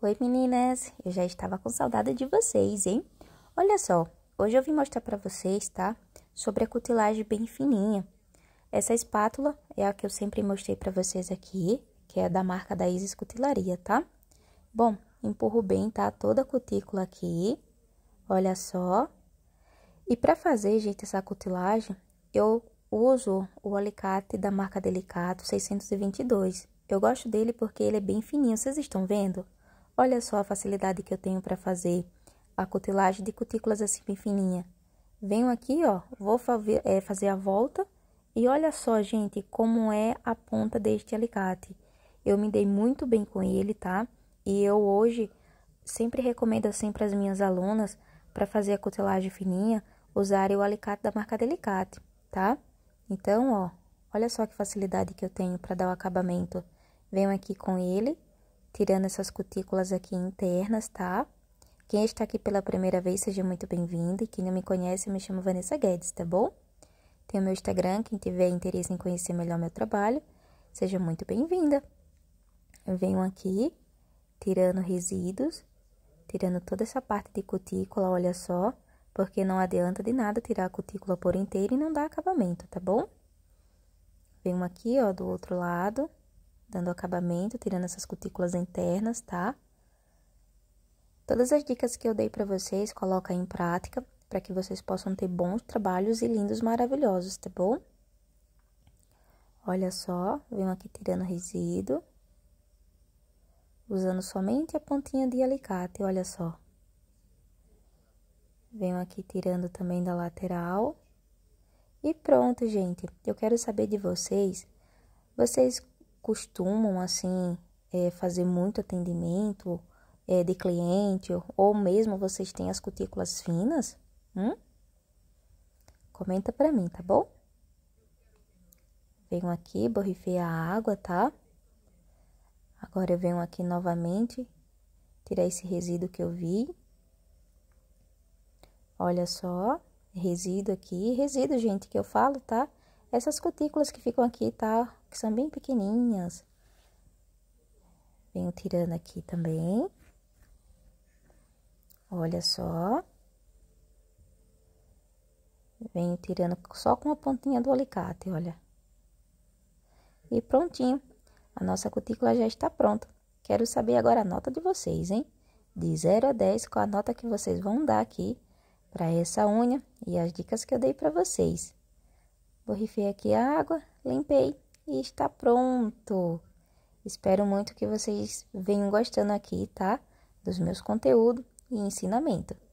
Oi meninas, eu já estava com saudade de vocês, hein? Olha só, hoje eu vim mostrar para vocês, tá? Sobre a cutilagem bem fininha. Essa espátula é a que eu sempre mostrei para vocês aqui, que é da marca da Isis Cutilaria, tá? Bom, empurro bem, tá? Toda a cutícula aqui, olha só. E para fazer, gente, essa cutilagem, eu uso o alicate da marca Delicato 622. Eu gosto dele porque ele é bem fininho, vocês estão vendo? Olha só a facilidade que eu tenho para fazer a cutelagem de cutículas assim bem fininha. Venho aqui, ó, vou é, fazer a volta e olha só, gente, como é a ponta deste alicate. Eu me dei muito bem com ele, tá? E eu hoje sempre recomendo assim para as minhas alunas, para fazer a cutelagem fininha, usarem o alicate da marca Delicate, tá? Então, ó, olha só que facilidade que eu tenho para dar o acabamento. Venho aqui com ele tirando essas cutículas aqui internas, tá? Quem está aqui pela primeira vez, seja muito bem-vindo. E quem não me conhece, eu me chamo Vanessa Guedes, tá bom? Tem o meu Instagram, quem tiver interesse em conhecer melhor meu trabalho, seja muito bem-vinda. Eu venho aqui tirando resíduos, tirando toda essa parte de cutícula, olha só, porque não adianta de nada tirar a cutícula por inteira e não dá acabamento, tá bom? Venho aqui, ó, do outro lado, dando acabamento, tirando essas cutículas internas, tá? Todas as dicas que eu dei para vocês, coloca em prática para que vocês possam ter bons trabalhos e lindos maravilhosos, tá bom? Olha só, venho aqui tirando resíduo, usando somente a pontinha de alicate, olha só. Venho aqui tirando também da lateral. E pronto, gente. Eu quero saber de vocês, vocês costumam assim é, fazer muito atendimento é, de cliente ou mesmo vocês têm as cutículas finas? Hum? Comenta para mim, tá bom? Venho aqui, borrifei a água, tá? Agora eu venho aqui novamente tirar esse resíduo que eu vi. Olha só, resíduo aqui, resíduo, gente, que eu falo, tá? Essas cutículas que ficam aqui, tá? que são bem pequenininhas. Venho tirando aqui também. Olha só. Venho tirando só com a pontinha do alicate, olha. E prontinho. A nossa cutícula já está pronta. Quero saber agora a nota de vocês, hein? De 0 a 10, qual a nota que vocês vão dar aqui para essa unha e as dicas que eu dei para vocês. Borrifei aqui a água, limpei e está pronto. Espero muito que vocês venham gostando aqui, tá? Dos meus conteúdos e ensinamento.